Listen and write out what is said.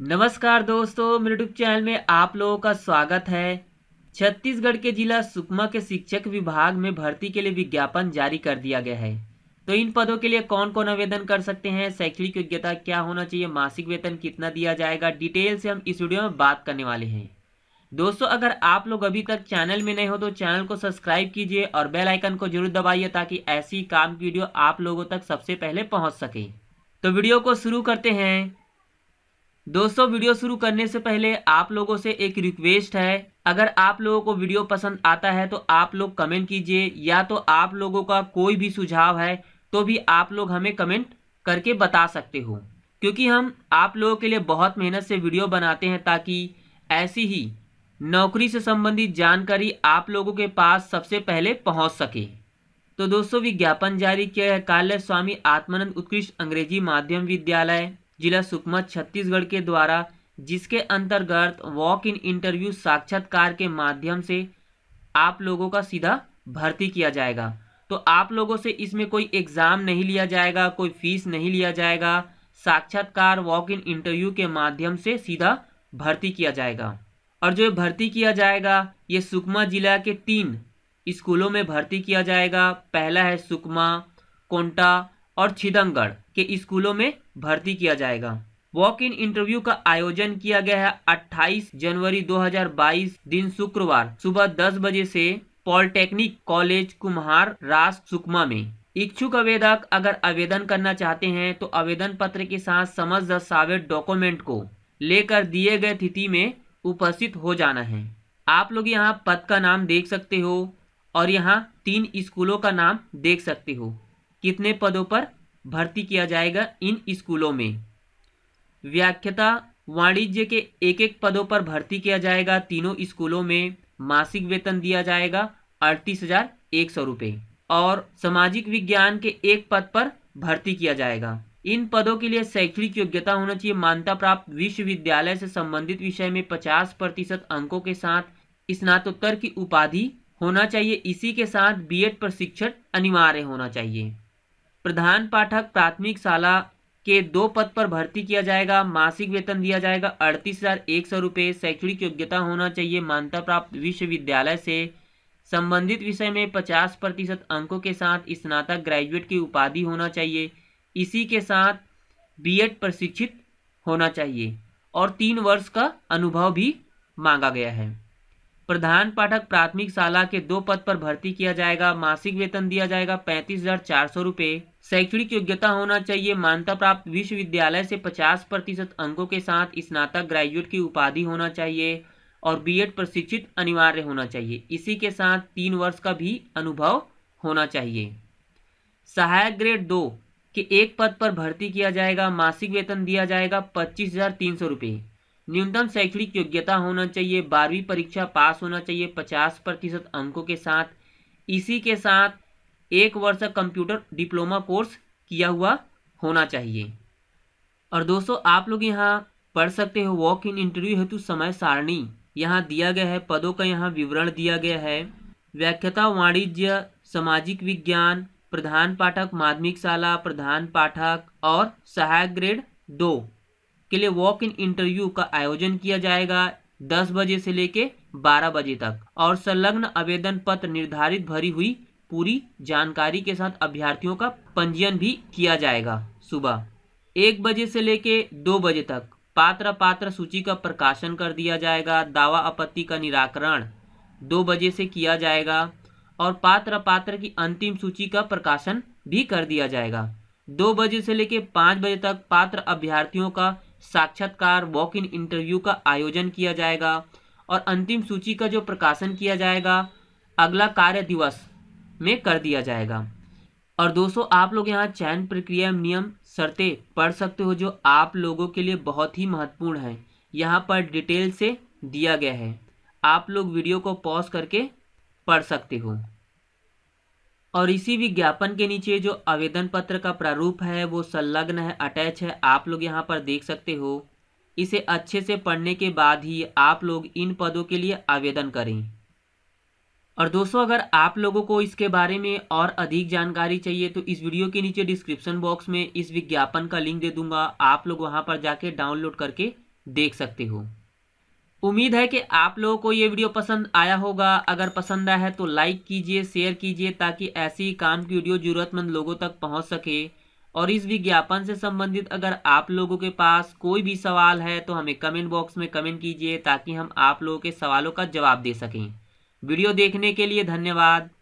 नमस्कार दोस्तों मेरे यूट्यूब चैनल में आप लोगों का स्वागत है छत्तीसगढ़ के जिला सुकमा के शिक्षक विभाग में भर्ती के लिए विज्ञापन जारी कर दिया गया है तो इन पदों के लिए कौन कौन आवेदन कर सकते हैं शैक्षणिक योग्यता क्या होना चाहिए मासिक वेतन कितना दिया जाएगा डिटेल से हम इस वीडियो में बात करने वाले हैं दोस्तों अगर आप लोग अभी तक चैनल में नहीं हो तो चैनल को सब्सक्राइब कीजिए और बेल आइकन को जरूर दबाइए ताकि ऐसी काम की वीडियो आप लोगों तक सबसे पहले पहुंच सके तो वीडियो को शुरू करते हैं दोस्तों वीडियो शुरू करने से पहले आप लोगों से एक रिक्वेस्ट है अगर आप लोगों को वीडियो पसंद आता है तो आप लोग कमेंट कीजिए या तो आप लोगों का कोई भी सुझाव है तो भी आप लोग हमें कमेंट करके बता सकते हो क्योंकि हम आप लोगों के लिए बहुत मेहनत से वीडियो बनाते हैं ताकि ऐसी ही नौकरी से संबंधित जानकारी आप लोगों के पास सबसे पहले पहुंच सके तो दोस्तों विज्ञापन जारी किया है काल्य स्वामी आत्मानंद उत्कृष्ट अंग्रेजी माध्यम विद्यालय जिला सुकमा छत्तीसगढ़ के द्वारा जिसके अंतर्गत वॉक इन इंटरव्यू साक्षात्कार के माध्यम से आप लोगों का सीधा भर्ती किया जाएगा तो आप लोगों से इसमें कोई एग्ज़ाम नहीं लिया जाएगा कोई फीस नहीं लिया जाएगा साक्षात्कार वॉक इन इंटरव्यू के माध्यम से सीधा भर्ती किया जाएगा और जो भर्ती किया जाएगा ये सुकमा जिला के तीन स्कूलों में भर्ती किया जाएगा पहला है सुकमा कोंटा और छिदमगढ़ के स्कूलों में भर्ती किया जाएगा वॉक इन इंटरव्यू का आयोजन किया गया है 28 जनवरी 2022 दिन शुक्रवार सुबह 10 बजे से पॉलिटेक्निक कॉलेज कुम्हार रास सुकमा में इच्छुक आवेदक अगर आवेदन करना चाहते हैं तो आवेदन पत्र के साथ समझ दस्तावेज डॉक्यूमेंट को लेकर दिए गए तिथि में उपस्थित हो जाना है आप लोग यहाँ पद का नाम देख सकते हो और यहाँ तीन स्कूलों का नाम देख सकते हो कितने पदों पर भर्ती किया जाएगा इन स्कूलों में व्याख्याता वाणिज्य के एक एक पदों पर भर्ती किया जाएगा तीनों स्कूलों में मासिक वेतन दिया जाएगा अड़तीस हजार एक सौ रुपये और सामाजिक विज्ञान के एक पद पर भर्ती किया जाएगा इन पदों के लिए शैक्षणिक योग्यता होना चाहिए मान्यता प्राप्त विश्वविद्यालय से संबंधित विषय में पचास प्रतिशत अंकों के साथ स्नातोत्तर की उपाधि होना चाहिए इसी के साथ बीएड प्रशिक्षण अनिवार्य होना चाहिए प्रधान पाठक प्राथमिक शाला के दो पद पर भर्ती किया जाएगा मासिक वेतन दिया जाएगा अड़तीस हज़ार एक सौ रुपये शैक्षणिक योग्यता होना चाहिए मान्यता प्राप्त विश्वविद्यालय से संबंधित विषय में पचास प्रतिशत अंकों के साथ स्नातक ग्रेजुएट की उपाधि होना चाहिए इसी के साथ बीएड प्रशिक्षित होना चाहिए और तीन वर्ष का अनुभव भी मांगा गया है प्रधान पाठक प्राथमिक शाला के दो पद पर भर्ती किया जाएगा मासिक वेतन दिया जाएगा पैंतीस हजार चार सौ रुपये शैक्षणिक योग्यता होना चाहिए मान्यता प्राप्त विश्वविद्यालय से पचास प्रतिशत अंकों के साथ स्नातक ग्रेजुएट की उपाधि होना चाहिए और बीएड प्रशिक्षित अनिवार्य होना चाहिए इसी के साथ तीन वर्ष का भी अनुभव होना चाहिए सहायक ग्रेड दो के एक पद पर भर्ती किया जाएगा मासिक वेतन दिया जाएगा पच्चीस हज़ार तीन सौ रुपये न्यूनतम शैक्षणिक योग्यता होना चाहिए बारहवीं परीक्षा पास होना चाहिए पचास प्रतिशत अंकों के साथ इसी के साथ एक वर्ष का कंप्यूटर डिप्लोमा कोर्स किया हुआ होना चाहिए और दोस्तों आप लोग यहाँ पढ़ सकते हो वॉक इन इंटरव्यू हेतु समय सारणी यहाँ दिया गया है पदों का यहाँ विवरण दिया गया है व्याख्यता वाणिज्य सामाजिक विज्ञान प्रधान पाठक माध्यमिक शाला प्रधान पाठक और सहायक ग्रेड दो के लिए वॉक इन इंटरव्यू का आयोजन किया जाएगा दस बजे से लेके बारह बजे तक और संलग्न आवेदन पत्र निर्धारित भरी हुई पूरी जानकारी के साथ अभ्यर्थियों का पंजीयन भी किया जाएगा सुबह एक बजे से लेके दो बजे तक पात्र पात्र सूची का प्रकाशन कर दिया जाएगा दावा आपत्ति का निराकरण दो बजे से किया जाएगा और पात्र पात्र की अंतिम सूची का प्रकाशन भी कर दिया जाएगा दो बजे से लेके पाँच बजे तक पात्र अभ्यर्थियों का साक्षात्कार वॉक इन इंटरव्यू का आयोजन किया जाएगा और अंतिम सूची का जो प्रकाशन किया जाएगा अगला कार्य दिवस में कर दिया जाएगा और दोस्तों आप लोग यहाँ चयन प्रक्रिया नियम शर्तें पढ़ सकते हो जो आप लोगों के लिए बहुत ही महत्वपूर्ण है यहाँ पर डिटेल से दिया गया है आप लोग वीडियो को पॉज करके पढ़ सकते हो और इसी विज्ञापन के नीचे जो आवेदन पत्र का प्रारूप है वो संलग्न है अटैच है आप लोग यहाँ पर देख सकते हो इसे अच्छे से पढ़ने के बाद ही आप लोग इन पदों के लिए आवेदन करें और दोस्तों अगर आप लोगों को इसके बारे में और अधिक जानकारी चाहिए तो इस वीडियो के नीचे डिस्क्रिप्शन बॉक्स में इस विज्ञापन का लिंक दे दूंगा आप लोग वहां पर जाके डाउनलोड करके देख सकते हो उम्मीद है कि आप लोगों को ये वीडियो पसंद आया होगा अगर पसंद आया है तो लाइक कीजिए शेयर कीजिए ताकि ऐसी काम की वीडियो जरूरतमंद लोगों तक पहुंच सके और इस विज्ञापन से संबंधित अगर आप लोगों के पास कोई भी सवाल है तो हमें कमेंट बॉक्स में कमेंट कीजिए ताकि हम आप लोगों के सवालों का जवाब दे सकें वीडियो देखने के लिए धन्यवाद